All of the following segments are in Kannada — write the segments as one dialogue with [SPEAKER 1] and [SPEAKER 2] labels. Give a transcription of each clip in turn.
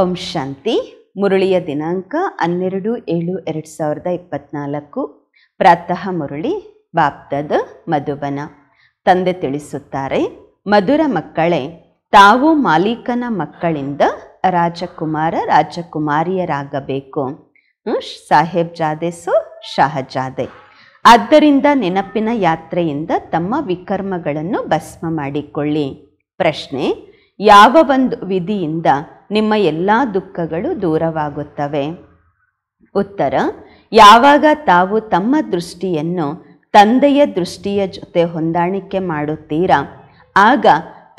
[SPEAKER 1] ಓಂ ಶಾಂತಿ ಮುರುಳಿಯ ದಿನಾಂಕ ಹನ್ನೆರಡು ಏಳು ಎರಡು ಸಾವಿರದ ಇಪ್ಪತ್ನಾಲ್ಕು ಪ್ರಾತಃ ಮುರುಳಿ ಬಾಪ್ತದ ಮಧುಬನ ತಂದೆ ತಿಳಿಸುತ್ತಾರೆ ಮಧುರ ಮಕ್ಕಳೇ ತಾವು ಮಾಲೀಕನ ಮಕ್ಕಳಿಂದ ರಾಜಕುಮಾರ ರಾಜಕುಮಾರಿಯರಾಗಬೇಕು ಸಾಹೇಬ್ ಸೊ ಶಹಜಾದೆ ಆದ್ದರಿಂದ ನೆನಪಿನ ಯಾತ್ರೆಯಿಂದ ತಮ್ಮ ವಿಕರ್ಮಗಳನ್ನು ಭಸ್ಮ ಮಾಡಿಕೊಳ್ಳಿ ಪ್ರಶ್ನೆ ಯಾವ ಒಂದು ವಿಧಿಯಿಂದ ನಿಮ್ಮ ಎಲ್ಲ ದುಃಖಗಳು ದೂರವಾಗುತ್ತವೆ ಉತ್ತರ ಯಾವಾಗ ತಾವು ತಮ್ಮ ದೃಷ್ಟಿಯನ್ನು ತಂದೆಯ ದೃಷ್ಟಿಯ ಜೊತೆ ಹೊಂದಾಣಿಕೆ ಮಾಡುತ್ತೀರಾ ಆಗ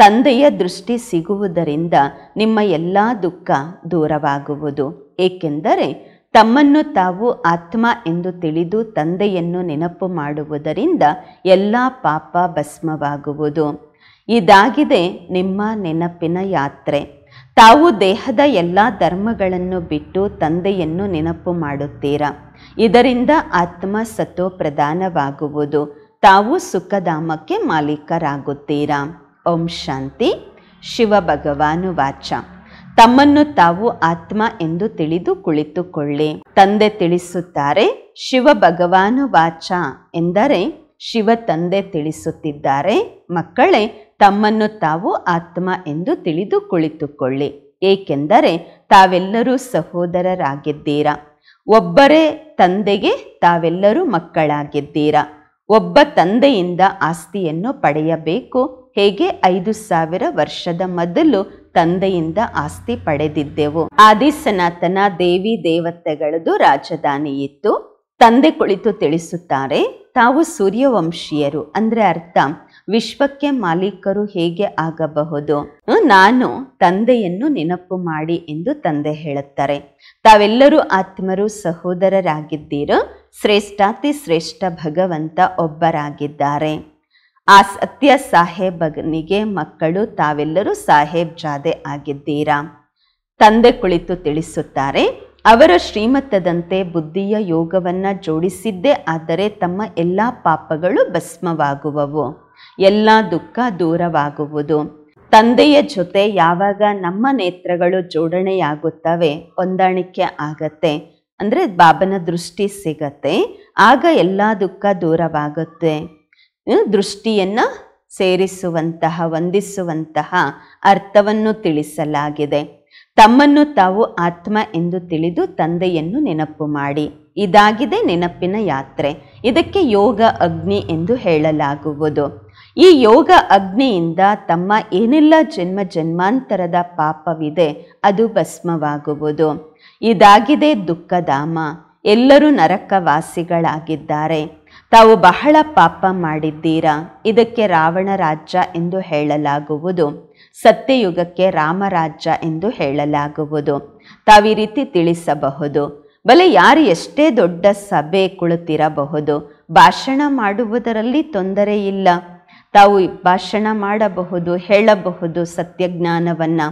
[SPEAKER 1] ತಂದೆಯ ದೃಷ್ಟಿ ಸಿಗುವುದರಿಂದ ನಿಮ್ಮ ಎಲ್ಲ ದುಃಖ ದೂರವಾಗುವುದು ಏಕೆಂದರೆ ತಮ್ಮನ್ನು ತಾವು ಆತ್ಮ ಎಂದು ತಿಳಿದು ತಂದೆಯನ್ನು ನೆನಪು ಮಾಡುವುದರಿಂದ ಎಲ್ಲ ಪಾಪ ಭಸ್ಮವಾಗುವುದು ಇದಾಗಿದೆ ನಿಮ್ಮ ನೆನಪಿನ ಯಾತ್ರೆ ತಾವು ದೇಹದ ಎಲ್ಲ ಧರ್ಮಗಳನ್ನು ಬಿಟ್ಟು ತಂದೆಯನ್ನು ನೆನಪು ಮಾಡುತ್ತೀರಾ ಇದರಿಂದ ಆತ್ಮ ಸತೋ ಪ್ರಧಾನವಾಗುವುದು ತಾವು ಸುಖಧಾಮಕ್ಕೆ ಮಾಲೀಕರಾಗುತ್ತೀರಾ ಓಂ ಶಾಂತಿ ಶಿವ ಭಗವಾನು ವಾಚ ತಮ್ಮನ್ನು ತಾವು ಆತ್ಮ ಎಂದು ತಿಳಿದು ಕುಳಿತುಕೊಳ್ಳಿ ತಂದೆ ತಿಳಿಸುತ್ತಾರೆ ಶಿವ ಭಗವಾನು ವಾಚ ಎಂದರೆ ಶಿವ ತಂದೆ ತಿಳಿಸುತ್ತಿದ್ದಾರೆ ಮಕ್ಕಳೇ ತಮ್ಮನ್ನು ತಾವು ಆತ್ಮ ಎಂದು ತಿಳಿದು ಕುಳಿತುಕೊಳ್ಳಿ ಏಕೆಂದರೆ ತಾವೆಲ್ಲರೂ ಸಹೋದರರಾಗಿದ್ದೀರಾ ಒಬ್ಬರೇ ತಂದೆಗೆ ತಾವೆಲ್ಲರೂ ಮಕ್ಕಳಾಗಿದ್ದೀರಾ ಒಬ್ಬ ತಂದೆಯಿಂದ ಆಸ್ತಿಯನ್ನು ಪಡೆಯಬೇಕು ಹೇಗೆ ಐದು ಸಾವಿರ ವರ್ಷದ ಮೊದಲು ತಂದೆಯಿಂದ ಆಸ್ತಿ ಪಡೆದಿದ್ದೆವು ಆದಿ ಸನಾತನ ದೇವಿ ದೇವತೆಗಳದು ರಾಜಧಾನಿ ಇತ್ತು ತಂದೆ ಕುಳಿತು ತಿಳಿಸುತ್ತಾರೆ ತಾವು ಸೂರ್ಯವಂಶೀಯರು ಅಂದ್ರೆ ಅರ್ಥ ವಿಶ್ವಕ್ಕೆ ಮಾಲೀಕರು ಹೇಗೆ ಆಗಬಹುದು ನಾನು ತಂದೆಯನ್ನು ನೆನಪು ಮಾಡಿ ಎಂದು ತಂದೆ ಹೇಳುತ್ತಾರೆ ತಾವೆಲ್ಲರೂ ಆತ್ಮರು ಸಹೋದರರಾಗಿದ್ದೀರ ಶ್ರೇಷ್ಠಾತಿ ಶ್ರೇಷ್ಠ ಭಗವಂತ ಒಬ್ಬರಾಗಿದ್ದಾರೆ ಆ ಸತ್ಯ ಸಾಹೇಬನಿಗೆ ಮಕ್ಕಳು ತಾವೆಲ್ಲರೂ ಸಾಹೇಬ್ ಜಾದೆ ಆಗಿದ್ದೀರಾ ತಂದೆ ಕುಳಿತು ತಿಳಿಸುತ್ತಾರೆ ಅವರ ಶ್ರೀಮತದಂತೆ ಬುದ್ಧಿಯ ಯೋಗವನ್ನು ಜೋಡಿಸಿದ್ದೇ ಆದರೆ ತಮ್ಮ ಎಲ್ಲ ಪಾಪಗಳು ಭಸ್ಮವಾಗುವವು ಎಲ್ಲ ದುಃಖ ದೂರವಾಗುವುದು ತಂದೆಯ ಜೊತೆ ಯಾವಾಗ ನಮ್ಮ ನೇತ್ರಗಳು ಜೋಡಣೆಯಾಗುತ್ತವೆ ಹೊಂದಾಣಿಕೆ ಆಗತ್ತೆ ಅಂದರೆ ಬಾಬನ ದೃಷ್ಟಿ ಸಿಗತ್ತೆ ಆಗ ಎಲ್ಲ ದುಃಖ ದೂರವಾಗುತ್ತೆ ದೃಷ್ಟಿಯನ್ನು ಸೇರಿಸುವಂತಹ ವಂದಿಸುವಂತಹ ಅರ್ಥವನ್ನು ತಿಳಿಸಲಾಗಿದೆ ತಮ್ಮನ್ನು ತಾವು ಆತ್ಮ ಎಂದು ತಿಳಿದು ತಂದೆಯನ್ನು ನೆನಪು ಮಾಡಿ ಇದಾಗಿದೆ ನೆನಪಿನ ಯಾತ್ರೆ ಇದಕ್ಕೆ ಯೋಗ ಅಗ್ನಿ ಎಂದು ಹೇಳಲಾಗುವುದು ಈ ಯೋಗ ಅಗ್ನಿಯಿಂದ ತಮ್ಮ ಏನೆಲ್ಲ ಜನ್ಮ ಜನ್ಮಾಂತರದ ಪಾಪವಿದೆ ಅದು ಭಸ್ಮವಾಗುವುದು ಇದಾಗಿದೆ ದುಃಖಧಾಮ ಎಲ್ಲರೂ ನರಕವಾಸಿಗಳಾಗಿದ್ದಾರೆ ತಾವು ಬಹಳ ಪಾಪ ಮಾಡಿದ್ದೀರಾ ಇದಕ್ಕೆ ರಾವಣ ರಾಜ್ಯ ಎಂದು ಹೇಳಲಾಗುವುದು ಸತ್ಯಯುಗಕ್ಕೆ ರಾಮರಾಜ್ಯ ಎಂದು ಹೇಳಲಾಗುವುದು ಈ ರೀತಿ ತಿಳಿಸಬಹುದು ಬಲೆ ಯಾರು ಎಷ್ಟೇ ದೊಡ್ಡ ಸಭೆ ಕುಳಿತಿರಬಹುದು ಭಾಷಣ ಮಾಡುವುದರಲ್ಲಿ ತೊಂದರೆ ಇಲ್ಲ ತಾವು ಭಾಷಣ ಮಾಡಬಹುದು ಹೇಳಬಹುದು ಸತ್ಯಜ್ಞಾನವನ್ನು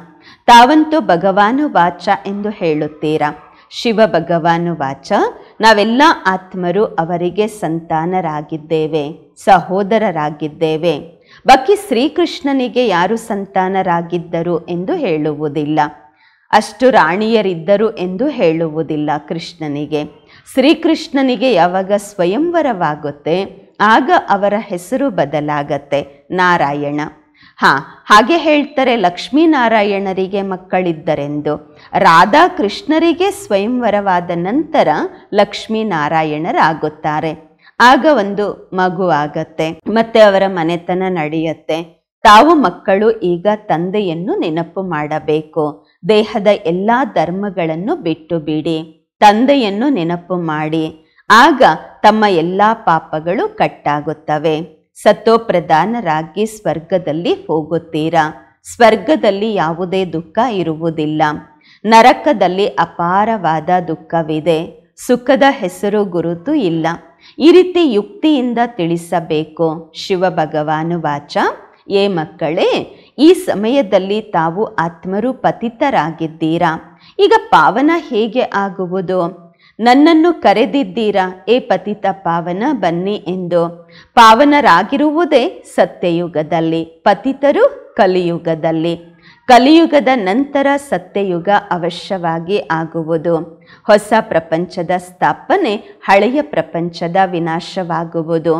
[SPEAKER 1] ತಾವಂತೂ ಭಗವಾನು ವಾಚ ಎಂದು ಹೇಳುತ್ತೀರಾ ಶಿವ ಭಗವಾನು ವಾಚ ನಾವೆಲ್ಲ ಆತ್ಮರು ಅವರಿಗೆ ಸಂತಾನರಾಗಿದ್ದೇವೆ ಸಹೋದರರಾಗಿದ್ದೇವೆ ಬಾಕಿ ಶ್ರೀಕೃಷ್ಣನಿಗೆ ಯಾರು ಸಂತಾನರಾಗಿದ್ದರು ಎಂದು ಹೇಳುವುದಿಲ್ಲ ಅಷ್ಟು ರಾಣಿಯರಿದ್ದರು ಎಂದು ಹೇಳುವುದಿಲ್ಲ ಕೃಷ್ಣನಿಗೆ ಶ್ರೀಕೃಷ್ಣನಿಗೆ ಯಾವಾಗ ಸ್ವಯಂವರವಾಗುತ್ತೆ ಆಗ ಅವರ ಹೆಸರು ಬದಲಾಗತ್ತೆ ನಾರಾಯಣ ಹಾ ಹಾಗೆ ಹೇಳ್ತಾರೆ ಲಕ್ಷ್ಮೀನಾರಾಯಣರಿಗೆ ಮಕ್ಕಳಿದ್ದರೆಂದು ರಾಧಾಕೃಷ್ಣರಿಗೆ ಸ್ವಯಂವರವಾದ ನಂತರ ಲಕ್ಷ್ಮೀನಾರಾಯಣರಾಗುತ್ತಾರೆ ಆಗ ಒಂದು ಮಗು ಆಗತ್ತೆ ಮತ್ತೆ ಅವರ ಮನೆತನ ನಡೆಯುತ್ತೆ ತಾವು ಮಕ್ಕಳು ಈಗ ತಂದೆಯನ್ನು ನೆನಪು ಮಾಡಬೇಕು ದೇಹದ ಎಲ್ಲ ಧರ್ಮಗಳನ್ನು ಬಿಟ್ಟು ಬಿಡಿ ತಂದೆಯನ್ನು ನೆನಪು ಮಾಡಿ ಆಗ ತಮ್ಮ ಎಲ್ಲ ಪಾಪಗಳು ಕಟ್ಟಾಗುತ್ತವೆ ಸತ್ತೋಪ್ರಧಾನರಾಗಿ ಸ್ವರ್ಗದಲ್ಲಿ ಹೋಗುತ್ತೀರಾ ಸ್ವರ್ಗದಲ್ಲಿ ಯಾವುದೇ ದುಃಖ ಇರುವುದಿಲ್ಲ ನರಕದಲ್ಲಿ ಅಪಾರವಾದ ದುಃಖವಿದೆ ಸುಖದ ಹೆಸರು ಗುರುತು ಇಲ್ಲ ಈ ರೀತಿ ಯುಕ್ತಿಯಿಂದ ತಿಳಿಸಬೇಕು ಶಿವ ಭಗವಾನು ವಾಚ ಏ ಮಕ್ಕಳೇ ಈ ಸಮಯದಲ್ಲಿ ತಾವು ಆತ್ಮರು ಪತಿತರಾಗಿದ್ದೀರಾ ಈಗ ಪಾವನ ಹೇಗೆ ಆಗುವುದು ನನ್ನನ್ನು ಕರೆದಿದ್ದೀರಾ ಏ ಪತಿತ ಪಾವನ ಬನ್ನಿ ಎಂದು ಪಾವನರಾಗಿರುವುದೇ ಸತ್ಯಯುಗದಲ್ಲಿ ಪತಿತರು ಕಲಿಯುಗದಲ್ಲಿ ಕಲಿಯುಗದ ನಂತರ ಸತ್ಯಯುಗ ಅವಶ್ಯವಾಗಿ ಆಗುವುದು ಹೊಸ ಪ್ರಪಂಚದ ಸ್ಥಾಪನೆ ಹಳೆಯ ಪ್ರಪಂಚದ ವಿನಾಶವಾಗುವುದು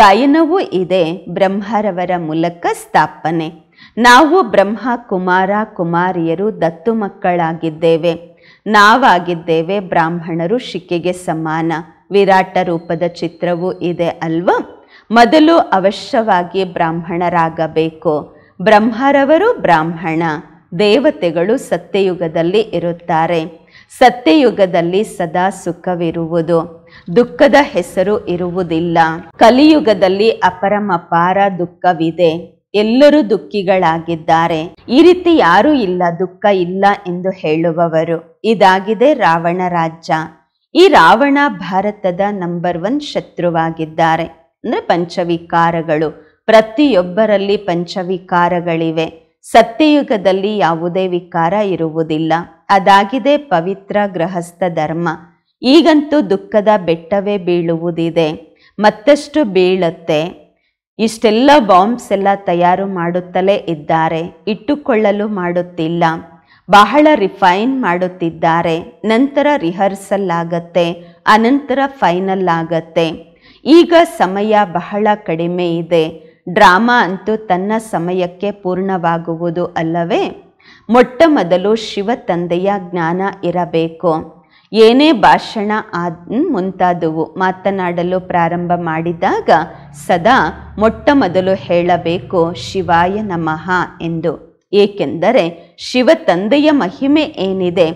[SPEAKER 1] ಗಾಯನವೂ ಇದೆ ಬ್ರಹ್ಮರವರ ಮೂಲಕ ಸ್ಥಾಪನೆ ನಾವು ಬ್ರಹ್ಮ ಕುಮಾರ ಕುಮಾರಿಯರು ದತ್ತು ಮಕ್ಕಳಾಗಿದ್ದೇವೆ ನಾವಾಗಿದ್ದೇವೆ ಬ್ರಾಹ್ಮಣರು ಶಿಖೆಗೆ ಸಮಾನ ವಿರಾಟ ರೂಪದ ಚಿತ್ರವೂ ಇದೆ ಅಲ್ವಾ ಮೊದಲು ಅವಶ್ಯವಾಗಿ ಬ್ರಾಹ್ಮಣರಾಗಬೇಕು ಬ್ರಹ್ಮರವರು ಬ್ರಾಹ್ಮಣ ದೇವತೆಗಳು ಸತ್ಯಯುಗದಲ್ಲಿ ಇರುತ್ತಾರೆ ಸತ್ಯಯುಗದಲ್ಲಿ ಸದಾ ಸುಖವಿರುವುದು ದುಃಖದ ಹೆಸರು ಇರುವುದಿಲ್ಲ ಕಲಿಯುಗದಲ್ಲಿ ಅಪರಮಪಾರ ದುಃಖವಿದೆ ಎಲ್ಲರೂ ದುಃಖಿಗಳಾಗಿದ್ದಾರೆ ಈ ರೀತಿ ಯಾರೂ ಇಲ್ಲ ದುಃಖ ಇಲ್ಲ ಎಂದು ಹೇಳುವವರು ಇದಾಗಿದೆ ರಾವಣ ರಾಜ್ಯ ಈ ರಾವಣ ಭಾರತದ ನಂಬರ್ ಒನ್ ಶತ್ರುವಾಗಿದ್ದಾರೆ ಅಂದ್ರೆ ಪಂಚವಿಕಾರಗಳು ಪ್ರತಿಯೊಬ್ಬರಲ್ಲಿ ಪಂಚವಿಕಾರಗಳಿವೆ ಸತ್ಯಯುಗದಲ್ಲಿ ಯಾವುದೇ ವಿಕಾರ ಇರುವುದಿಲ್ಲ ಅದಾಗಿದೆ ಪವಿತ್ರ ಗೃಹಸ್ಥ ಧರ್ಮ ಈಗಂತೂ ದುಃಖದ ಬೆಟ್ಟವೇ ಬೀಳುವುದಿದೆ ಮತ್ತಷ್ಟು ಬೀಳತ್ತೆ ಇಷ್ಟೆಲ್ಲ ಬಾಂಬ್ಸ್ ಎಲ್ಲ ತಯಾರು ಮಾಡುತ್ತಲೇ ಇದ್ದಾರೆ ಇಟ್ಟುಕೊಳ್ಳಲು ಮಾಡುತ್ತಿಲ್ಲ ಬಹಳ ರಿಫೈನ್ ಮಾಡುತ್ತಿದ್ದಾರೆ ನಂತರ ರಿಹರ್ಸಲ್ ಆಗತ್ತೆ ಅನಂತರ ಫೈನಲ್ ಆಗತ್ತೆ ಈಗ ಸಮಯ ಬಹಳ ಕಡಿಮೆ ಇದೆ ಡ್ರಾಮಾ ಅಂತೂ ತನ್ನ ಸಮಯಕ್ಕೆ ಪೂರ್ಣವಾಗುವುದು ಅಲ್ಲವೇ ಮೊಟ್ಟ ಮೊದಲು ಶಿವ ತಂದೆಯ ಜ್ಞಾನ ಇರಬೇಕು ಏನೇ ಭಾಷಣ ಆದ ಮುಂತಾದವು ಮಾತನಾಡಲು ಪ್ರಾರಂಭ ಮಾಡಿದಾಗ ಸದಾ ಮೊಟ್ಟ ಮೊದಲು ಹೇಳಬೇಕು ಶಿವಾಯ ನಮಃ ಎಂದು ಏಕೆಂದರೆ ಶಿವ ತಂದೆಯ ಮಹಿಮೆ ಏನಿದೆ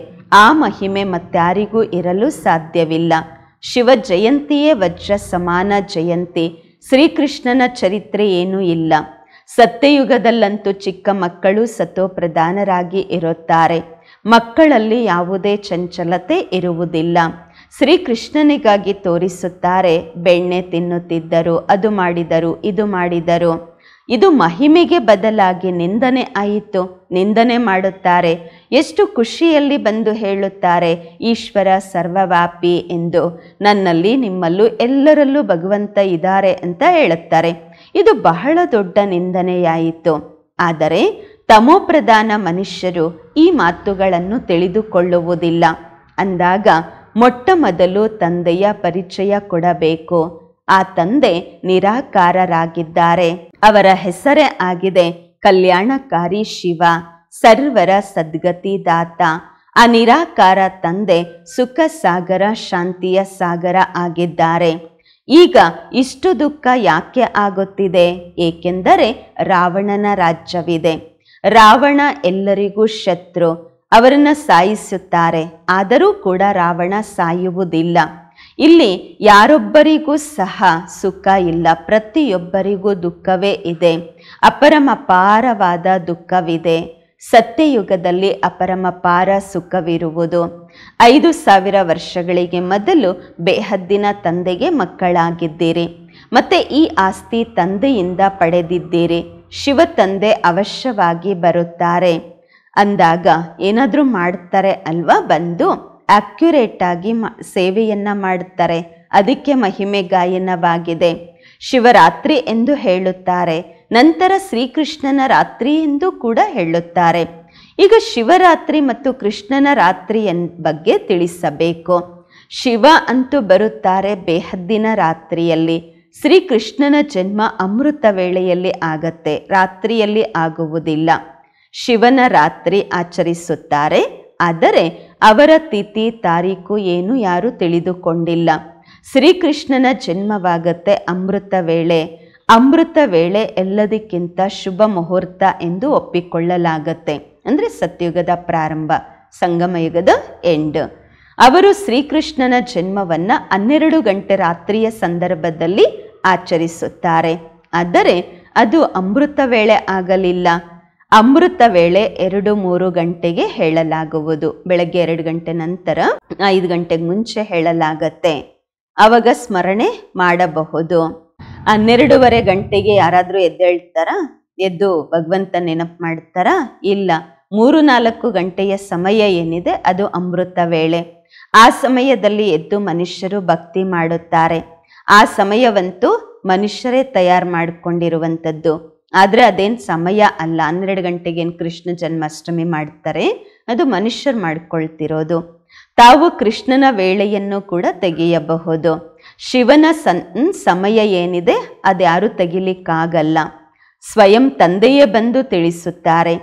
[SPEAKER 1] ಆ ಮಹಿಮೆ ಮತ್ತಾರಿಗೂ ಇರಲು ಸಾಧ್ಯವಿಲ್ಲ ಶಿವ ಜಯಂತಿಯೇ ವಜ್ರ ಸಮಾನ ಜಯಂತಿ ಶ್ರೀಕೃಷ್ಣನ ಚರಿತ್ರೆ ಏನೂ ಇಲ್ಲ ಸತ್ಯಯುಗದಲ್ಲಂತೂ ಚಿಕ್ಕ ಮಕ್ಕಳು ಸತೋ ಪ್ರಧಾನರಾಗಿ ಇರುತ್ತಾರೆ ಮಕ್ಕಳಲ್ಲಿ ಯಾವುದೇ ಚಂಚಲತೆ ಇರುವುದಿಲ್ಲ ಶ್ರೀಕೃಷ್ಣನಿಗಾಗಿ ತೋರಿಸುತ್ತಾರೆ ಬೆಣ್ಣೆ ತಿನ್ನುತ್ತಿದ್ದರು ಅದು ಮಾಡಿದರು ಇದು ಮಾಡಿದರು ಇದು ಮಹಿಮೆಗೆ ಬದಲಾಗಿ ನಿಂದನೆ ಆಯಿತು ನಿಂದನೆ ಮಾಡುತ್ತಾರೆ ಎಷ್ಟು ಖುಷಿಯಲ್ಲಿ ಬಂದು ಹೇಳುತ್ತಾರೆ ಈಶ್ವರ ಸರ್ವವ್ಯಾಪಿ ಎಂದು ನನ್ನಲ್ಲಿ ನಿಮ್ಮಲ್ಲೂ ಎಲ್ಲರಲ್ಲೂ ಭಗವಂತ ಇದ್ದಾರೆ ಅಂತ ಹೇಳುತ್ತಾರೆ ಇದು ಬಹಳ ದೊಡ್ಡ ನಿಂದನೆಯಾಯಿತು ಆದರೆ ತಮೋಪ್ರಧಾನ ಮನುಷ್ಯರು ಈ ಮಾತುಗಳನ್ನು ತಿಳಿದುಕೊಳ್ಳುವುದಿಲ್ಲ ಅಂದಾಗ ಮೊಟ್ಟ ಮೊದಲು ತಂದೆಯ ಪರಿಚಯ ಕೊಡಬೇಕು ಆ ತಂದೆ ನಿರಾಕಾರರಾಗಿದ್ದಾರೆ ಅವರ ಹೆಸರೇ ಆಗಿದೆ ಕಲ್ಯಾಣಕಾರಿ ಶಿವ ಸರ್ವರ ಸದ್ಗತಿದಾತ ಆ ನಿರಾಕಾರ ತಂದೆ ಸುಖ ಸಾಗರ ಶಾಂತಿಯ ಸಾಗರ ಆಗಿದ್ದಾರೆ ಈಗ ಇಷ್ಟು ದುಃಖ ಯಾಕೆ ಆಗುತ್ತಿದೆ ಏಕೆಂದರೆ ರಾವಣನ ರಾಜ್ಯವಿದೆ ರಾವಣ ಎಲ್ಲರಿಗೂ ಶತ್ರು ಅವರನ್ನು ಸಾಯಿಸುತ್ತಾರೆ ಆದರೂ ಕೂಡ ರಾವಣ ಸಾಯುವುದಿಲ್ಲ ಇಲ್ಲಿ ಯಾರೊಬ್ಬರಿಗೂ ಸಹ ಸುಖ ಇಲ್ಲ ಪ್ರತಿಯೊಬ್ಬರಿಗೂ ದುಃಖವೇ ಇದೆ ಅಪರಮಪಾರವಾದ ದುಃಖವಿದೆ ಸತ್ಯಯುಗದಲ್ಲಿ ಅಪರಮಪಾರ ಸುಖವಿರುವುದು ಐದು ಸಾವಿರ ವರ್ಷಗಳಿಗೆ ಮೊದಲು ಬೇಹದ್ದಿನ ತಂದೆಗೆ ಮಕ್ಕಳಾಗಿದ್ದೀರಿ ಮತ್ತೆ ಈ ಆಸ್ತಿ ತಂದೆಯಿಂದ ಪಡೆದಿದ್ದೀರಿ ಶಿವ ತಂದೆ ಅವಶ್ಯವಾಗಿ ಬರುತ್ತಾರೆ ಅಂದಾಗ ಏನಾದರೂ ಮಾಡ್ತಾರೆ ಅಲ್ವಾ ಬಂದು ಆಕ್ಯುರೇಟಾಗಿ ಮ ಸೇವೆಯನ್ನು ಮಾಡುತ್ತಾರೆ ಅದಕ್ಕೆ ಮಹಿಮೆ ಗಾಯನವಾಗಿದೆ ಶಿವರಾತ್ರಿ ಎಂದು ಹೇಳುತ್ತಾರೆ ನಂತರ ಶ್ರೀಕೃಷ್ಣನ ರಾತ್ರಿ ಎಂದು ಕೂಡ ಹೇಳುತ್ತಾರೆ ಈಗ ಶಿವರಾತ್ರಿ ಮತ್ತು ಕೃಷ್ಣನ ರಾತ್ರಿಯ ಬಗ್ಗೆ ತಿಳಿಸಬೇಕು ಶಿವ ಅಂತೂ ಬರುತ್ತಾರೆ ಬೇಹದ್ದಿನ ರಾತ್ರಿಯಲ್ಲಿ ಶ್ರೀಕೃಷ್ಣನ ಜನ್ಮ ಅಮೃತ ವೇಳೆಯಲ್ಲಿ ಆಗತ್ತೆ ರಾತ್ರಿಯಲ್ಲಿ ಆಗುವುದಿಲ್ಲ ಶಿವನ ರಾತ್ರಿ ಆಚರಿಸುತ್ತಾರೆ ಆದರೆ ಅವರ ತಿಥಿ ತಾರೀಕು ಏನು ಯಾರು ತಿಳಿದುಕೊಂಡಿಲ್ಲ ಶ್ರೀಕೃಷ್ಣನ ಜನ್ಮವಾಗತ್ತೆ ಅಮೃತ ವೇಳೆ ಅಮೃತ ವೇಳೆ ಎಲ್ಲದಕ್ಕಿಂತ ಶುಭ ಮುಹೂರ್ತ ಎಂದು ಒಪ್ಪಿಕೊಳ್ಳಲಾಗತ್ತೆ ಅಂದರೆ ಸತ್ಯುಗದ ಪ್ರಾರಂಭ ಸಂಗಮಯುಗದ ಎಂಡ್ ಅವರು ಶ್ರೀಕೃಷ್ಣನ ಜನ್ಮವನ್ನು ಹನ್ನೆರಡು ಗಂಟೆ ರಾತ್ರಿಯ ಸಂದರ್ಭದಲ್ಲಿ ಆಚರಿಸುತ್ತಾರೆ ಆದರೆ ಅದು ಅಮೃತ ವೇಳೆ ಆಗಲಿಲ್ಲ ಅಮೃತ ವೇಳೆ ಎರಡು ಮೂರು ಗಂಟೆಗೆ ಹೇಳಲಾಗುವುದು ಬೆಳಗ್ಗೆ ಎರಡು ಗಂಟೆ ನಂತರ ಐದು ಗಂಟೆಗೆ ಮುಂಚೆ ಹೇಳಲಾಗತ್ತೆ ಅವಾಗ ಸ್ಮರಣೆ ಮಾಡಬಹುದು ಹನ್ನೆರಡೂವರೆ ಗಂಟೆಗೆ ಯಾರಾದರೂ ಎದ್ದೇಳ್ತಾರ ಎದ್ದು ಭಗವಂತ ನೆನಪು ಮಾಡ್ತಾರ ಇಲ್ಲ ಮೂರು ನಾಲ್ಕು ಗಂಟೆಯ ಸಮಯ ಏನಿದೆ ಅದು ಅಮೃತ ವೇಳೆ ಆ ಸಮಯದಲ್ಲಿ ಎದ್ದು ಮನುಷ್ಯರು ಭಕ್ತಿ ಮಾಡುತ್ತಾರೆ ಆ ಸಮಯವಂತೂ ಮನುಷ್ಯರೇ ತಯಾರು ಮಾಡಿಕೊಂಡಿರುವಂಥದ್ದು ಆದರೆ ಅದೇನು ಸಮಯ ಅಲ್ಲ ಹನ್ನೆರಡು ಗಂಟೆಗೇನು ಕೃಷ್ಣ ಜನ್ಮಾಷ್ಟಮಿ ಮಾಡ್ತಾರೆ ಅದು ಮನುಷ್ಯರು ಮಾಡಿಕೊಳ್ತಿರೋದು ತಾವು ಕೃಷ್ಣನ ವೇಳೆಯನ್ನು ಕೂಡ ತೆಗೆಯಬಹುದು ಶಿವನ ಸನ್ ಸಮಯ ಏನಿದೆ ಅದ್ಯಾರೂ ತೆಗಿಲಿಕ್ಕಾಗಲ್ಲ ಸ್ವಯಂ ತಂದೆಯೇ ಬಂದು ತಿಳಿಸುತ್ತಾರೆ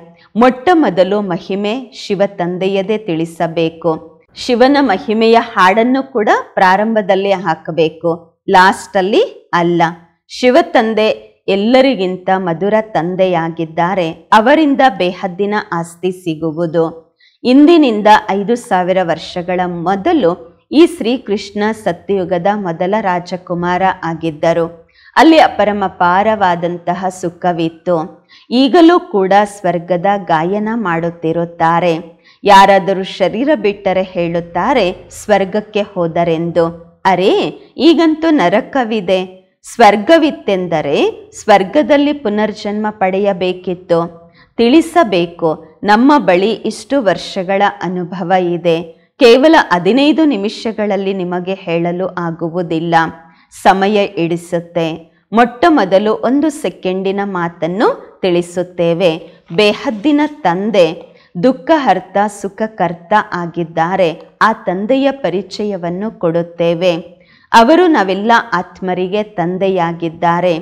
[SPEAKER 1] ಮೊಟ್ಟ ಮೊದಲು ಮಹಿಮೆ ಶಿವ ತಂದೆಯದೇ ತಿಳಿಸಬೇಕು ಶಿವನ ಮಹಿಮೆಯ ಹಾಡನ್ನು ಕೂಡ ಪ್ರಾರಂಭದಲ್ಲಿ ಹಾಕಬೇಕು ಲಾಸ್ಟಲ್ಲಿ ಅಲ್ಲ ಶಿವತಂದೆ ಎಲ್ಲರಿಗಿಂತ ಮಧುರ ತಂದೆಯಾಗಿದ್ದಾರೆ ಅವರಿಂದ ಬೇಹದ್ದಿನ ಆಸ್ತಿ ಸಿಗುವುದು ಇಂದಿನಿಂದ ಐದು ಸಾವಿರ ವರ್ಷಗಳ ಮೊದಲು ಈ ಶ್ರೀಕೃಷ್ಣ ಸತ್ಯಯುಗದ ಮೊದಲ ರಾಜಕುಮಾರ ಆಗಿದ್ದರು ಅಲ್ಲಿ ಪಾರವಾದಂತಹ ಸುಖವಿತ್ತು ಈಗಲೂ ಕೂಡ ಸ್ವರ್ಗದ ಗಾಯನ ಮಾಡುತ್ತಿರುತ್ತಾರೆ ಯಾರಾದರೂ ಶರೀರ ಬಿಟ್ಟರೆ ಹೇಳುತ್ತಾರೆ ಸ್ವರ್ಗಕ್ಕೆ ಹೋದರೆಂದು ಅರೆ ಈಗಂತೂ ನರಕವಿದೆ ಸ್ವರ್ಗವಿತ್ತೆಂದರೆ ಸ್ವರ್ಗದಲ್ಲಿ ಪುನರ್ಜನ್ಮ ಪಡೆಯಬೇಕಿತ್ತು ತಿಳಿಸಬೇಕು ನಮ್ಮ ಬಳಿ ಇಷ್ಟು ವರ್ಷಗಳ ಅನುಭವ ಇದೆ ಕೇವಲ ಹದಿನೈದು ನಿಮಿಷಗಳಲ್ಲಿ ನಿಮಗೆ ಹೇಳಲು ಆಗುವುದಿಲ್ಲ ಸಮಯ ಇಡಿಸುತ್ತೆ ಮೊಟ್ಟ ಮೊದಲು ಒಂದು ಸೆಕೆಂಡಿನ ಮಾತನ್ನು ತಿಳಿಸುತ್ತೇವೆ ಬೇಹದ್ದಿನ ತಂದೆ ದುಃಖ ಅರ್ಥ ಸುಖಕರ್ತ ಆಗಿದ್ದಾರೆ ಆ ತಂದೆಯ ಪರಿಚಯವನ್ನು ಕೊಡುತ್ತೇವೆ ಅವರು ನಾವೆಲ್ಲ ಆತ್ಮರಿಗೆ ತಂದೆಯಾಗಿದ್ದಾರೆ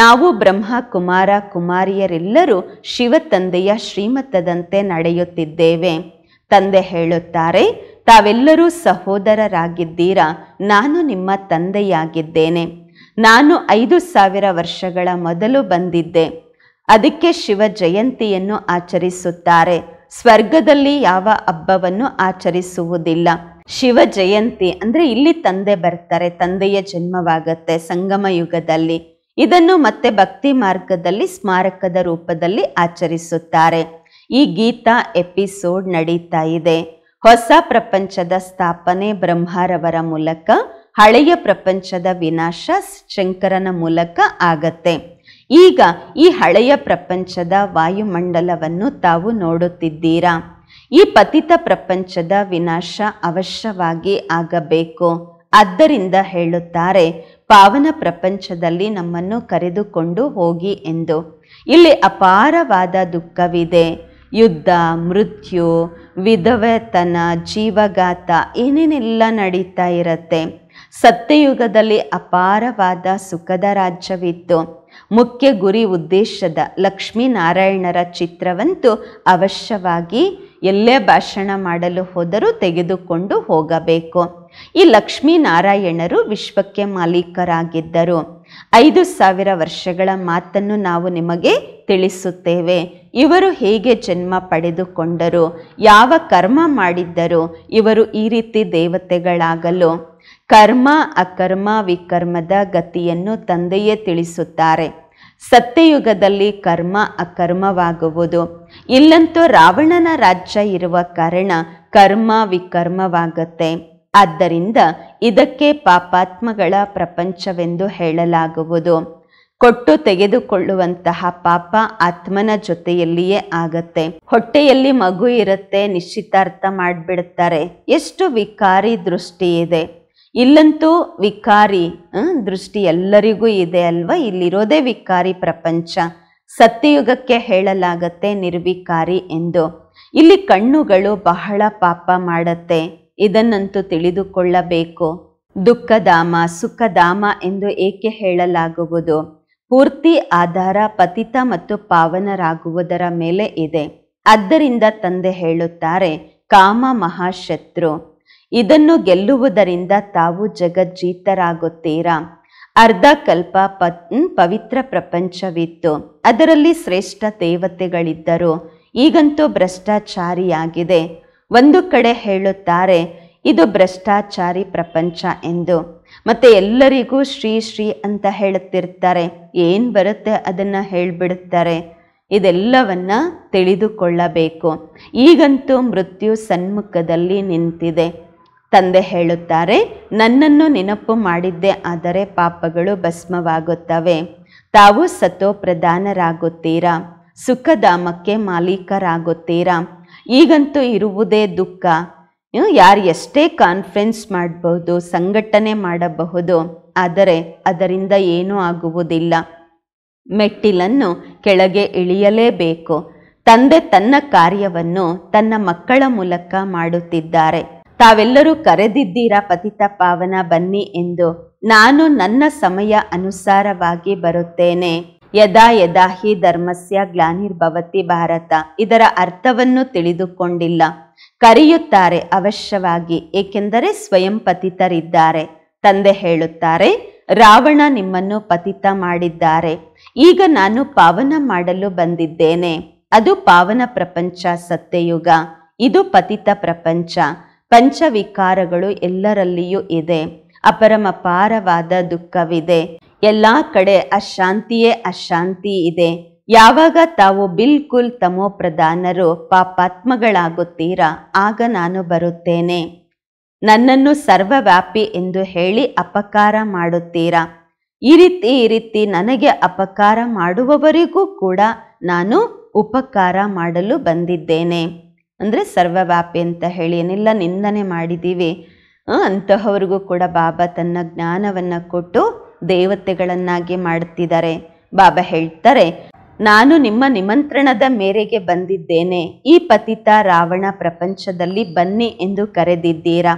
[SPEAKER 1] ನಾವು ಬ್ರಹ್ಮ ಕುಮಾರ ಕುಮಾರಿಯರೆಲ್ಲರೂ ಶಿವ ತಂದೆಯ ಶ್ರೀಮತದಂತೆ ನಡೆಯುತ್ತಿದ್ದೇವೆ ತಂದೆ ಹೇಳುತ್ತಾರೆ ತಾವೆಲ್ಲರೂ ಸಹೋದರರಾಗಿದ್ದೀರಾ ನಾನು ನಿಮ್ಮ ತಂದೆಯಾಗಿದ್ದೇನೆ ನಾನು ಐದು ಸಾವಿರ ವರ್ಷಗಳ ಮೊದಲು ಬಂದಿದ್ದೆ ಅದಕ್ಕೆ ಶಿವ ಜಯಂತಿಯನ್ನು ಆಚರಿಸುತ್ತಾರೆ ಸ್ವರ್ಗದಲ್ಲಿ ಯಾವ ಹಬ್ಬವನ್ನು ಆಚರಿಸುವುದಿಲ್ಲ ಶಿವ ಜಯಂತಿ ಅಂದ್ರೆ ಇಲ್ಲಿ ತಂದೆ ಬರ್ತಾರೆ ತಂದೆಯ ಜನ್ಮವಾಗತ್ತೆ ಸಂಗಮ ಯುಗದಲ್ಲಿ ಇದನ್ನು ಮತ್ತೆ ಭಕ್ತಿ ಮಾರ್ಗದಲ್ಲಿ ಸ್ಮಾರಕದ ರೂಪದಲ್ಲಿ ಆಚರಿಸುತ್ತಾರೆ ಈ ಗೀತಾ ಎಪಿಸೋಡ್ ನಡೀತಾ ಇದೆ ಹೊಸ ಪ್ರಪಂಚದ ಸ್ಥಾಪನೆ ಬ್ರಹ್ಮರವರ ಮೂಲಕ ಹಳೆಯ ಪ್ರಪಂಚದ ವಿನಾಶ ಶಂಕರನ ಮೂಲಕ ಆಗತ್ತೆ ಈಗ ಈ ಹಳೆಯ ಪ್ರಪಂಚದ ವಾಯುಮಂಡಲವನ್ನು ತಾವು ನೋಡುತ್ತಿದ್ದೀರಾ ಈ ಪತಿತ ಪ್ರಪಂಚದ ವಿನಾಶ ಅವಶ್ಯವಾಗಿ ಆಗಬೇಕು ಆದ್ದರಿಂದ ಹೇಳುತ್ತಾರೆ ಪಾವನ ಪ್ರಪಂಚದಲ್ಲಿ ನಮ್ಮನ್ನು ಕರೆದುಕೊಂಡು ಹೋಗಿ ಎಂದು ಇಲ್ಲಿ ಅಪಾರವಾದ ದುಃಖವಿದೆ ಯುದ್ಧ ಮೃತ್ಯು ವಿಧವೆತನ ಜೀವಘಾತ ಏನೇನೆಲ್ಲ ನಡೀತಾ ಇರತ್ತೆ ಸತ್ಯಯುಗದಲ್ಲಿ ಅಪಾರವಾದ ಸುಖದ ರಾಜ್ಯವಿತ್ತು ಮುಖ್ಯ ಗುರಿ ಉದ್ದೇಶದ ಲಕ್ಷ್ಮೀನಾರಾಯಣರ ಚಿತ್ರವಂತೂ ಅವಶ್ಯವಾಗಿ ಎಲ್ಲೇ ಭಾಷಣ ಮಾಡಲು ಹೋದರೂ ತೆಗೆದುಕೊಂಡು ಹೋಗಬೇಕು ಈ ಲಕ್ಷ್ಮೀನಾರಾಯಣರು ವಿಶ್ವಕ್ಕೆ ಮಾಲೀಕರಾಗಿದ್ದರು ಐದು ಸಾವಿರ ವರ್ಷಗಳ ಮಾತನ್ನು ನಾವು ನಿಮಗೆ ತಿಳಿಸುತ್ತೇವೆ ಇವರು ಹೇಗೆ ಜನ್ಮ ಪಡೆದುಕೊಂಡರು ಯಾವ ಕರ್ಮ ಮಾಡಿದ್ದರು ಇವರು ಈ ರೀತಿ ದೇವತೆಗಳಾಗಲು ಕರ್ಮ ಅಕರ್ಮ ವಿಕರ್ಮದ ಗತಿಯನ್ನು ತಂದೆಯೇ ತಿಳಿಸುತ್ತಾರೆ ಸತ್ಯಯುಗದಲ್ಲಿ ಕರ್ಮ ಅಕರ್ಮವಾಗುವುದು ಇಲ್ಲಂತೂ ರಾವಣನ ರಾಜ್ಯ ಇರುವ ಕಾರಣ ಕರ್ಮ ವಿಕರ್ಮವಾಗುತ್ತೆ ಆದ್ದರಿಂದ ಇದಕ್ಕೆ ಪಾಪಾತ್ಮಗಳ ಪ್ರಪಂಚವೆಂದು ಹೇಳಲಾಗುವುದು ಕೊಟ್ಟು ತೆಗೆದುಕೊಳ್ಳುವಂತಹ ಪಾಪ ಆತ್ಮನ ಜೊತೆಯಲ್ಲಿಯೇ ಆಗತ್ತೆ ಹೊಟ್ಟೆಯಲ್ಲಿ ಮಗು ಇರುತ್ತೆ ನಿಶ್ಚಿತಾರ್ಥ ಮಾಡಿಬಿಡುತ್ತಾರೆ ಎಷ್ಟು ವಿಕಾರಿ ದೃಷ್ಟಿಯಿದೆ ಇಲ್ಲಂತೂ ವಿಕಾರಿ ದೃಷ್ಟಿ ಎಲ್ಲರಿಗೂ ಇದೆ ಅಲ್ವಾ ಇಲ್ಲಿರೋದೇ ವಿಕಾರಿ ಪ್ರಪಂಚ ಸತ್ಯಯುಗಕ್ಕೆ ಹೇಳಲಾಗತ್ತೆ ನಿರ್ವಿಕಾರಿ ಎಂದು ಇಲ್ಲಿ ಕಣ್ಣುಗಳು ಬಹಳ ಪಾಪ ಮಾಡತ್ತೆ ಇದನ್ನಂತೂ ತಿಳಿದುಕೊಳ್ಳಬೇಕು ದುಃಖಧಾಮ ಸುಖಧಾಮ ಎಂದು ಏಕೆ ಹೇಳಲಾಗುವುದು ಪೂರ್ತಿ ಆಧಾರ ಪತಿತ ಮತ್ತು ಪಾವನರಾಗುವುದರ ಮೇಲೆ ಇದೆ ಆದ್ದರಿಂದ ತಂದೆ ಹೇಳುತ್ತಾರೆ ಕಾಮ ಮಹಾಶತ್ರು ಇದನ್ನು ಗೆಲ್ಲುವುದರಿಂದ ತಾವು ಜಗಜ್ಜೀತರಾಗುತ್ತೀರಾ ಕಲ್ಪ ಪವಿತ್ರ ಪ್ರಪಂಚವಿತ್ತು ಅದರಲ್ಲಿ ಶ್ರೇಷ್ಠ ದೇವತೆಗಳಿದ್ದರು ಈಗಂತೂ ಭ್ರಷ್ಟಾಚಾರಿಯಾಗಿದೆ ಒಂದು ಕಡೆ ಹೇಳುತ್ತಾರೆ ಇದು ಭ್ರಷ್ಟಾಚಾರಿ ಪ್ರಪಂಚ ಎಂದು ಮತ್ತೆ ಎಲ್ಲರಿಗೂ ಶ್ರೀ ಶ್ರೀ ಅಂತ ಹೇಳುತ್ತಿರ್ತಾರೆ ಏನು ಬರುತ್ತೆ ಅದನ್ನು ಹೇಳಿಬಿಡುತ್ತಾರೆ ಇದೆಲ್ಲವನ್ನ ತಿಳಿದುಕೊಳ್ಳಬೇಕು ಈಗಂತೂ ಮೃತ್ಯು ಸನ್ಮುಖದಲ್ಲಿ ನಿಂತಿದೆ ತಂದೆ ಹೇಳುತ್ತಾರೆ ನನ್ನನ್ನು ನೆನಪು ಮಾಡಿದ್ದೆ ಆದರೆ ಪಾಪಗಳು ಭಸ್ಮವಾಗುತ್ತವೆ ತಾವು ಸತೋಪ್ರಧಾನರಾಗುತ್ತೀರಾ ಪ್ರಧಾನರಾಗುತ್ತೀರಾ ಸುಖಧಾಮಕ್ಕೆ ಮಾಲೀಕರಾಗುತ್ತೀರಾ ಈಗಂತೂ ಇರುವುದೇ ದುಃಖ ಯಾರು ಎಷ್ಟೇ ಕಾನ್ಫರೆನ್ಸ್ ಮಾಡಬಹುದು ಸಂಘಟನೆ ಮಾಡಬಹುದು ಆದರೆ ಅದರಿಂದ ಏನೂ ಆಗುವುದಿಲ್ಲ ಮೆಟ್ಟಿಲನ್ನು ಕೆಳಗೆ ಇಳಿಯಲೇಬೇಕು ತಂದೆ ತನ್ನ ಕಾರ್ಯವನ್ನು ತನ್ನ ಮಕ್ಕಳ ಮೂಲಕ ಮಾಡುತ್ತಿದ್ದಾರೆ ತಾವೆಲ್ಲರೂ ಕರೆದಿದ್ದೀರಾ ಪತಿತ ಪಾವನ ಬನ್ನಿ ಎಂದು ನಾನು ನನ್ನ ಸಮಯ ಅನುಸಾರವಾಗಿ ಬರುತ್ತೇನೆ ಯದಾ ಯದಾ ಹಿ ಧರ್ಮಸ್ಯ ಗ್ಲಾನಿರ್ಭವತಿ ಭಾರತ ಇದರ ಅರ್ಥವನ್ನು ತಿಳಿದುಕೊಂಡಿಲ್ಲ ಕರೆಯುತ್ತಾರೆ ಅವಶ್ಯವಾಗಿ ಏಕೆಂದರೆ ಸ್ವಯಂ ಪತಿತರಿದ್ದಾರೆ ತಂದೆ ಹೇಳುತ್ತಾರೆ ರಾವಣ ನಿಮ್ಮನ್ನು ಪತಿತ ಮಾಡಿದ್ದಾರೆ ಈಗ ನಾನು ಪಾವನ ಮಾಡಲು ಬಂದಿದ್ದೇನೆ ಅದು ಪಾವನ ಪ್ರಪಂಚ ಸತ್ಯಯುಗ ಇದು ಪತಿತ ಪ್ರಪಂಚ ಪಂಚವಿಕಾರಗಳು ಎಲ್ಲರಲ್ಲಿಯೂ ಇದೆ ಅಪರಮಪಾರವಾದ ದುಃಖವಿದೆ ಎಲ್ಲ ಕಡೆ ಅಶಾಂತಿಯೇ ಅಶಾಂತಿ ಇದೆ ಯಾವಾಗ ತಾವು ಬಿಲ್ಕುಲ್ ತಮೋ ಪ್ರಧಾನರು ಪಾಪಾತ್ಮಗಳಾಗುತ್ತೀರಾ ಆಗ ನಾನು ಬರುತ್ತೇನೆ ನನ್ನನ್ನು ಸರ್ವವ್ಯಾಪಿ ಎಂದು ಹೇಳಿ ಅಪಕಾರ ಮಾಡುತ್ತೀರಾ ಈ ರೀತಿ ಈ ರೀತಿ ನನಗೆ ಅಪಕಾರ ಮಾಡುವವರಿಗೂ ಕೂಡ ನಾನು ಉಪಕಾರ ಮಾಡಲು ಬಂದಿದ್ದೇನೆ ಅಂದರೆ ಸರ್ವವ್ಯಾಪಿ ಅಂತ ಹೇಳಿ ಏನೆಲ್ಲ ನಿಂದನೆ ಮಾಡಿದ್ದೀವಿ ಅಂತಹವರಿಗೂ ಕೂಡ ಬಾಬಾ ತನ್ನ ಜ್ಞಾನವನ್ನು ಕೊಟ್ಟು ದೇವತೆಗಳನ್ನಾಗಿ ಮಾಡುತ್ತಿದ್ದಾರೆ ಬಾಬಾ ಹೇಳ್ತಾರೆ ನಾನು ನಿಮ್ಮ ನಿಮಂತ್ರಣದ ಮೇರೆಗೆ ಬಂದಿದ್ದೇನೆ ಈ ಪತಿತ ರಾವಣ ಪ್ರಪಂಚದಲ್ಲಿ ಬನ್ನಿ ಎಂದು ಕರೆದಿದ್ದೀರಾ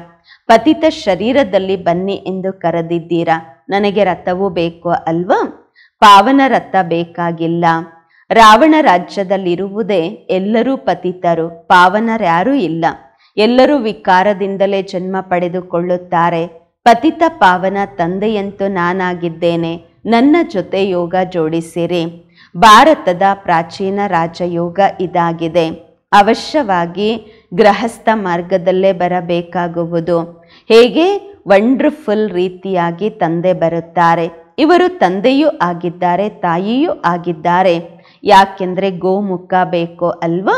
[SPEAKER 1] ಪತಿತ ಶರೀರದಲ್ಲಿ ಬನ್ನಿ ಎಂದು ಕರೆದಿದ್ದೀರಾ ನನಗೆ ರಥವೂ ಬೇಕು ಅಲ್ವಾ ಪಾವನ ರಥ ಬೇಕಾಗಿಲ್ಲ ರಾವಣ ರಾಜ್ಯದಲ್ಲಿರುವುದೇ ಎಲ್ಲರೂ ಪತಿತರು ಪಾವನರ್ಯಾರೂ ಇಲ್ಲ ಎಲ್ಲರೂ ವಿಕಾರದಿಂದಲೇ ಜನ್ಮ ಪಡೆದುಕೊಳ್ಳುತ್ತಾರೆ ಪತಿತ ಪಾವನ ತಂದೆಯಂತೂ ನಾನಾಗಿದ್ದೇನೆ ನನ್ನ ಜೊತೆ ಯೋಗ ಜೋಡಿಸಿರಿ ಭಾರತದ ಪ್ರಾಚೀನ ರಾಜಯೋಗ ಇದಾಗಿದೆ ಅವಶ್ಯವಾಗಿ ಗೃಹಸ್ಥ ಮಾರ್ಗದಲ್ಲೇ ಬರಬೇಕಾಗುವುದು ಹೇಗೆ ವಂಡರ್ಫುಲ್ ರೀತಿಯಾಗಿ ತಂದೆ ಬರುತ್ತಾರೆ ಇವರು ತಂದೆಯೂ ಆಗಿದ್ದಾರೆ ತಾಯಿಯೂ ಆಗಿದ್ದಾರೆ ಯಾಕೆಂದರೆ ಗೋಮುಖ ಬೇಕು ಅಲ್ವಾ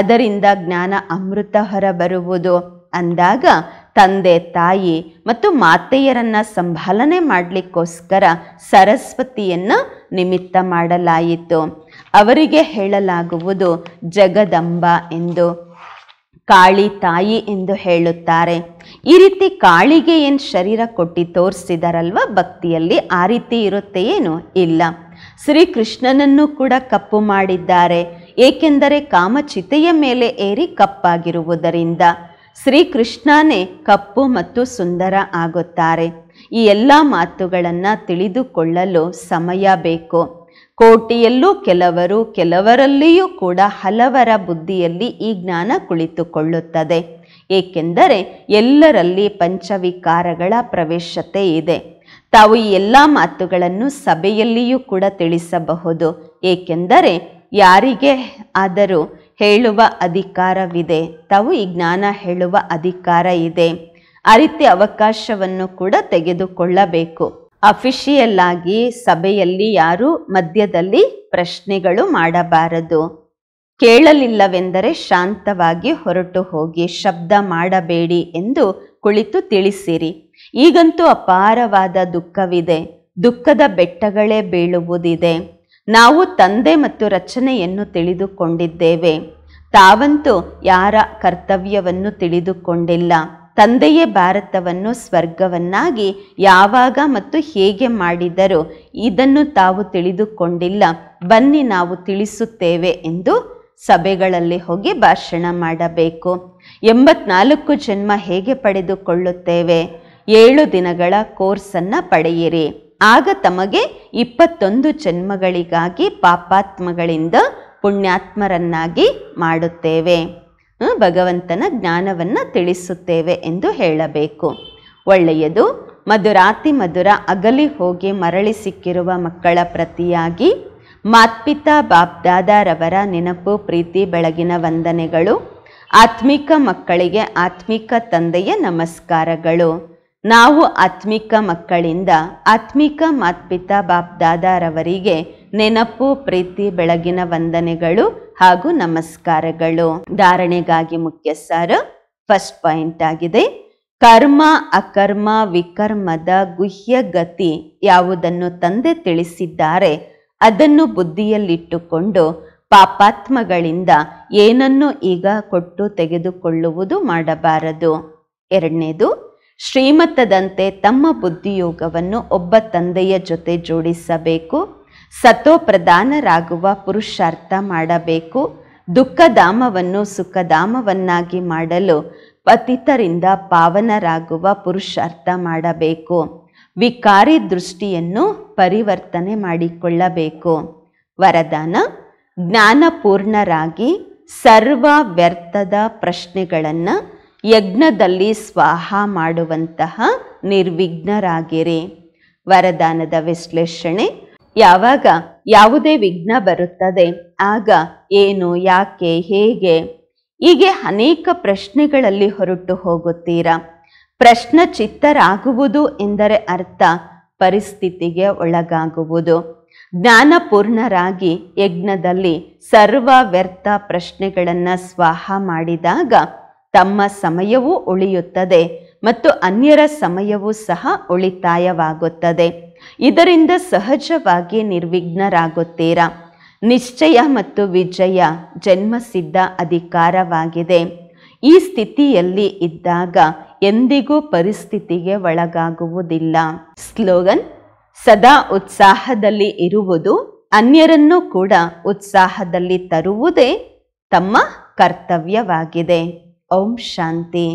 [SPEAKER 1] ಅದರಿಂದ ಜ್ಞಾನ ಅಮೃತ ಬರುವುದು ಅಂದಾಗ ತಂದೆ ತಾಯಿ ಮತ್ತು ಮಾತೆಯರನ್ನು ಸಂಭಾಲನೆ ಮಾಡಲಿಕ್ಕೋಸ್ಕರ ಸರಸ್ವತಿಯನ್ನು ನಿಮಿತ್ತ ಮಾಡಲಾಯಿತು ಅವರಿಗೆ ಹೇಳಲಾಗುವುದು ಜಗದಂಬ ಎಂದು ಕಾಳಿ ತಾಯಿ ಎಂದು ಹೇಳುತ್ತಾರೆ ಈ ರೀತಿ ಕಾಳಿಗೆ ಏನು ಶರೀರ ಕೊಟ್ಟು ತೋರಿಸಿದಾರಲ್ವ ಭಕ್ತಿಯಲ್ಲಿ ಆ ರೀತಿ ಇರುತ್ತೆ ಏನು ಇಲ್ಲ ಶ್ರೀಕೃಷ್ಣನನ್ನು ಕೂಡ ಕಪ್ಪು ಮಾಡಿದ್ದಾರೆ ಏಕೆಂದರೆ ಕಾಮಚಿತೆಯ ಮೇಲೆ ಏರಿ ಕಪ್ಪಾಗಿರುವುದರಿಂದ ಶ್ರೀಕೃಷ್ಣನೇ ಕಪ್ಪು ಮತ್ತು ಸುಂದರ ಆಗುತ್ತಾರೆ ಈ ಎಲ್ಲ ಮಾತುಗಳನ್ನು ತಿಳಿದುಕೊಳ್ಳಲು ಸಮಯ ಬೇಕು ಕೋಟಿಯಲ್ಲೂ ಕೆಲವರು ಕೆಲವರಲ್ಲಿಯೂ ಕೂಡ ಹಲವರ ಬುದ್ಧಿಯಲ್ಲಿ ಈ ಜ್ಞಾನ ಕುಳಿತುಕೊಳ್ಳುತ್ತದೆ ಏಕೆಂದರೆ ಎಲ್ಲರಲ್ಲಿ ಪಂಚವಿಕಾರಗಳ ಪ್ರವೇಶತೆ ಇದೆ ತಾವು ಈ ಎಲ್ಲ ಮಾತುಗಳನ್ನು ಸಭೆಯಲ್ಲಿಯೂ ಕೂಡ ತಿಳಿಸಬಹುದು ಏಕೆಂದರೆ ಯಾರಿಗೆ ಆದರೂ ಹೇಳುವ ಅಧಿಕಾರವಿದೆ ತಾವು ಈ ಜ್ಞಾನ ಹೇಳುವ ಅಧಿಕಾರ ಇದೆ ಆ ರೀತಿ ಅವಕಾಶವನ್ನು ಕೂಡ ತೆಗೆದುಕೊಳ್ಳಬೇಕು ಅಫಿಷಿಯಲ್ ಆಗಿ ಸಭೆಯಲ್ಲಿ ಯಾರೂ ಮಧ್ಯದಲ್ಲಿ ಪ್ರಶ್ನೆಗಳು ಮಾಡಬಾರದು ಕೇಳಲಿಲ್ಲವೆಂದರೆ ಶಾಂತವಾಗಿ ಹೊರಟು ಹೋಗಿ ಶಬ್ದ ಮಾಡಬೇಡಿ ಎಂದು ಕುಳಿತು ತಿಳಿಸಿರಿ ಈಗಂತೂ ಅಪಾರವಾದ ದುಃಖವಿದೆ ದುಃಖದ ಬೆಟ್ಟಗಳೇ ಬೀಳುವುದಿದೆ ನಾವು ತಂದೆ ಮತ್ತು ರಚನೆಯನ್ನು ತಿಳಿದುಕೊಂಡಿದ್ದೇವೆ ತಾವಂತೂ ಯಾರ ಕರ್ತವ್ಯವನ್ನು ತಿಳಿದುಕೊಂಡಿಲ್ಲ ತಂದೆಯೇ ಭಾರತವನ್ನು ಸ್ವರ್ಗವನ್ನಾಗಿ ಯಾವಾಗ ಮತ್ತು ಹೇಗೆ ಮಾಡಿದರು ಇದನ್ನು ತಾವು ತಿಳಿದುಕೊಂಡಿಲ್ಲ ಬನ್ನಿ ನಾವು ತಿಳಿಸುತ್ತೇವೆ ಎಂದು ಸಭೆಗಳಲ್ಲಿ ಹೋಗಿ ಭಾಷಣ ಮಾಡಬೇಕು ಎಂಬತ್ನಾಲ್ಕು ಜನ್ಮ ಹೇಗೆ ಪಡೆದುಕೊಳ್ಳುತ್ತೇವೆ ಏಳು ದಿನಗಳ ಕೋರ್ಸನ್ನು ಪಡೆಯಿರಿ ಆಗ ತಮಗೆ ಇಪ್ಪತ್ತೊಂದು ಜನ್ಮಗಳಿಗಾಗಿ ಪಾಪಾತ್ಮಗಳಿಂದ ಪುಣ್ಯಾತ್ಮರನ್ನಾಗಿ ಮಾಡುತ್ತೇವೆ ಭಗವಂತನ ಜ್ಞಾನವನ್ನು ತಿಳಿಸುತ್ತೇವೆ ಎಂದು ಹೇಳಬೇಕು ಒಳ್ಳೆಯದು ಮಧುರಾತಿ ಮಧುರ ಅಗಲಿ ಹೋಗಿ ಮರಳಿ ಸಿಕ್ಕಿರುವ ಮಕ್ಕಳ ಪ್ರತಿಯಾಗಿ ಮಾತ್ಪಿತಾ ಬಾಬ್ದಾದಾರವರ ನೆನಪು ಪ್ರೀತಿ ಬೆಳಗಿನ ವಂದನೆಗಳು ಆತ್ಮಿಕ ಮಕ್ಕಳಿಗೆ ಆತ್ಮಿಕ ತಂದೆಯ ನಮಸ್ಕಾರಗಳು ನಾವು ಆತ್ಮಿಕ ಮಕ್ಕಳಿಂದ ಆತ್ಮಿಕ ಮಾತ್ಪಿತಾ ಬಾಪ್ದಾದಾರವರಿಗೆ ನೆನಪು ಪ್ರೀತಿ ಬೆಳಗಿನ ವಂದನೆಗಳು ಹಾಗೂ ನಮಸ್ಕಾರಗಳು ಧಾರಣೆಗಾಗಿ ಮುಖ್ಯ ಸಾರ ಫಸ್ಟ್ ಪಾಯಿಂಟ್ ಆಗಿದೆ ಕರ್ಮ ಅಕರ್ಮ ವಿಕರ್ಮದ ಗುಹ್ಯ ಗತಿ ಯಾವುದನ್ನು ತಂದೆ ತಿಳಿಸಿದ್ದಾರೆ ಅದನ್ನು ಬುದ್ಧಿಯಲ್ಲಿಟ್ಟುಕೊಂಡು ಪಾಪಾತ್ಮಗಳಿಂದ ಏನನ್ನು ಈಗ ಕೊಟ್ಟು ತೆಗೆದುಕೊಳ್ಳುವುದು ಮಾಡಬಾರದು ಎರಡನೇದು ಶ್ರೀಮತದಂತೆ ತಮ್ಮ ಬುದ್ಧಿಯೋಗವನ್ನು ಒಬ್ಬ ತಂದೆಯ ಜೊತೆ ಜೋಡಿಸಬೇಕು ಸತೋಪ್ರಧಾನರಾಗುವ ಪುರುಷಾರ್ಥ ಮಾಡಬೇಕು ದುಃಖಧಾಮವನ್ನು ಸುಖಧಾಮವನ್ನಾಗಿ ಮಾಡಲು ಪತಿತರಿಂದ ಪಾವನರಾಗುವ ಪುರುಷಾರ್ಥ ಮಾಡಬೇಕು ವಿಕಾರಿ ದೃಷ್ಟಿಯನ್ನು ಪರಿವರ್ತನೆ ಮಾಡಿಕೊಳ್ಳಬೇಕು ವರದಾನ ಜ್ಞಾನಪೂರ್ಣರಾಗಿ ಸರ್ವ ವ್ಯರ್ಥದ ಪ್ರಶ್ನೆಗಳನ್ನು ಯಜ್ಞದಲ್ಲಿ ಸ್ವಾಹ ಮಾಡುವಂತಹ ನಿರ್ವಿಘ್ನರಾಗಿರಿ ವರದಾನದ ವಿಶ್ಲೇಷಣೆ ಯಾವಾಗ ಯಾವುದೇ ವಿಘ್ನ ಬರುತ್ತದೆ ಆಗ ಏನು ಯಾಕೆ ಹೇಗೆ ಹೀಗೆ ಅನೇಕ ಪ್ರಶ್ನೆಗಳಲ್ಲಿ ಹೊರಟು ಹೋಗುತ್ತೀರಾ ಪ್ರಶ್ನ ಚಿತ್ತರಾಗುವುದು ಎಂದರೆ ಅರ್ಥ ಪರಿಸ್ಥಿತಿಗೆ ಒಳಗಾಗುವುದು ಜ್ಞಾನಪೂರ್ಣರಾಗಿ ಯಜ್ಞದಲ್ಲಿ ಸರ್ವ ವ್ಯರ್ಥ ಪ್ರಶ್ನೆಗಳನ್ನು ಸ್ವಾಹ ಮಾಡಿದಾಗ ತಮ್ಮ ಸಮಯವೂ ಉಳಿಯುತ್ತದೆ ಮತ್ತು ಅನ್ಯರ ಸಮಯವೂ ಸಹ ಉಳಿತಾಯವಾಗುತ್ತದೆ ಇದರಿಂದ ಸಹಜವಾಗಿ ನಿರ್ವಿಘ್ನರಾಗುತ್ತೀರಾ ನಿಶ್ಚಯ ಮತ್ತು ವಿಜಯ ಜನ್ಮಸಿದ್ಧ ಅಧಿಕಾರವಾಗಿದೆ ಈ ಸ್ಥಿತಿಯಲ್ಲಿ ಇದ್ದಾಗ ಎಂದಿಗೂ ಪರಿಸ್ಥಿತಿಗೆ ಒಳಗಾಗುವುದಿಲ್ಲ ಸ್ಲೋಗನ್ ಸದಾ ಉತ್ಸಾಹದಲ್ಲಿ ಇರುವುದು ಅನ್ಯರನ್ನು ಕೂಡ ಉತ್ಸಾಹದಲ್ಲಿ ತರುವುದೇ ತಮ್ಮ ಕರ್ತವ್ಯವಾಗಿದೆ ओम शांति